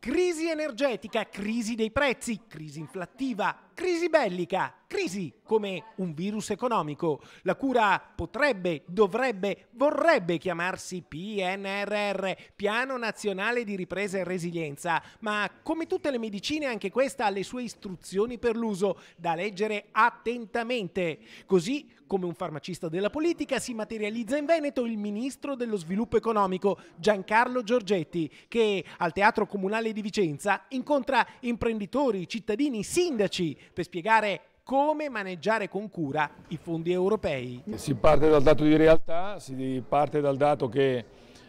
Crisi energetica, crisi dei prezzi, crisi inflattiva, crisi bellica crisi come un virus economico. La cura potrebbe, dovrebbe, vorrebbe chiamarsi PNRR, Piano Nazionale di Ripresa e Resilienza, ma come tutte le medicine anche questa ha le sue istruzioni per l'uso, da leggere attentamente. Così come un farmacista della politica si materializza in Veneto il ministro dello sviluppo economico Giancarlo Giorgetti, che al Teatro Comunale di Vicenza incontra imprenditori, cittadini, sindaci per spiegare come maneggiare con cura i fondi europei. Si parte dal dato di realtà, si parte dal dato che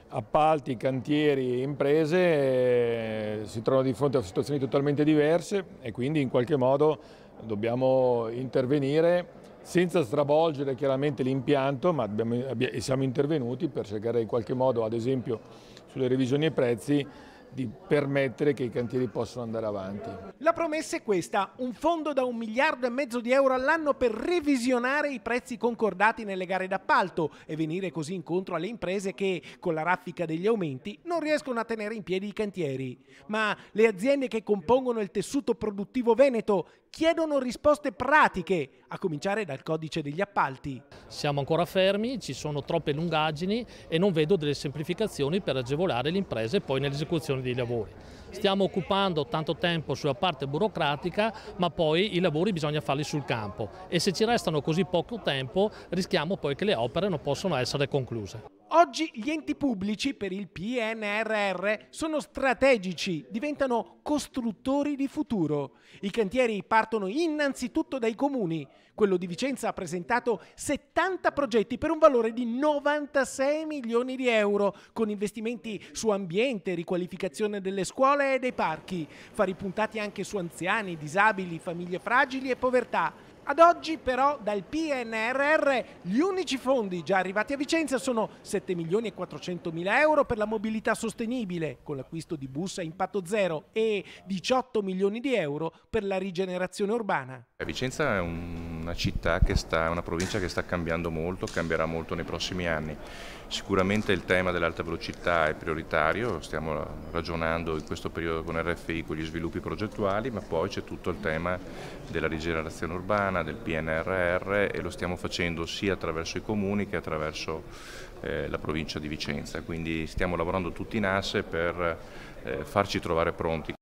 appalti, cantieri e imprese eh, si trovano di fronte a situazioni totalmente diverse e quindi in qualche modo dobbiamo intervenire senza stravolgere chiaramente l'impianto, ma abbiamo, siamo intervenuti per cercare in qualche modo, ad esempio sulle revisioni e prezzi, di permettere che i cantieri possano andare avanti. La promessa è questa, un fondo da un miliardo e mezzo di euro all'anno per revisionare i prezzi concordati nelle gare d'appalto e venire così incontro alle imprese che, con la raffica degli aumenti, non riescono a tenere in piedi i cantieri. Ma le aziende che compongono il tessuto produttivo veneto chiedono risposte pratiche, a cominciare dal codice degli appalti. Siamo ancora fermi, ci sono troppe lungaggini e non vedo delle semplificazioni per agevolare le imprese poi nell'esecuzione esecuzione dei lavori. Stiamo occupando tanto tempo sulla parte burocratica, ma poi i lavori bisogna farli sul campo e se ci restano così poco tempo rischiamo poi che le opere non possano essere concluse. Oggi gli enti pubblici per il PNRR sono strategici, diventano costruttori di futuro. I cantieri partono innanzitutto dai comuni. Quello di Vicenza ha presentato 70 progetti per un valore di 96 milioni di euro, con investimenti su ambiente, riqualificazione delle scuole e dei parchi, fari puntati anche su anziani, disabili, famiglie fragili e povertà. Ad oggi però dal PNRR gli unici fondi già arrivati a Vicenza sono 7 milioni e 400 mila euro per la mobilità sostenibile con l'acquisto di bus a impatto zero e 18 milioni di euro per la rigenerazione urbana. Vicenza è un una città che sta, una provincia che sta cambiando molto, cambierà molto nei prossimi anni. Sicuramente il tema dell'alta velocità è prioritario, stiamo ragionando in questo periodo con RFI, con gli sviluppi progettuali, ma poi c'è tutto il tema della rigenerazione urbana, del PNRR e lo stiamo facendo sia attraverso i comuni che attraverso eh, la provincia di Vicenza. Quindi stiamo lavorando tutti in asse per eh, farci trovare pronti.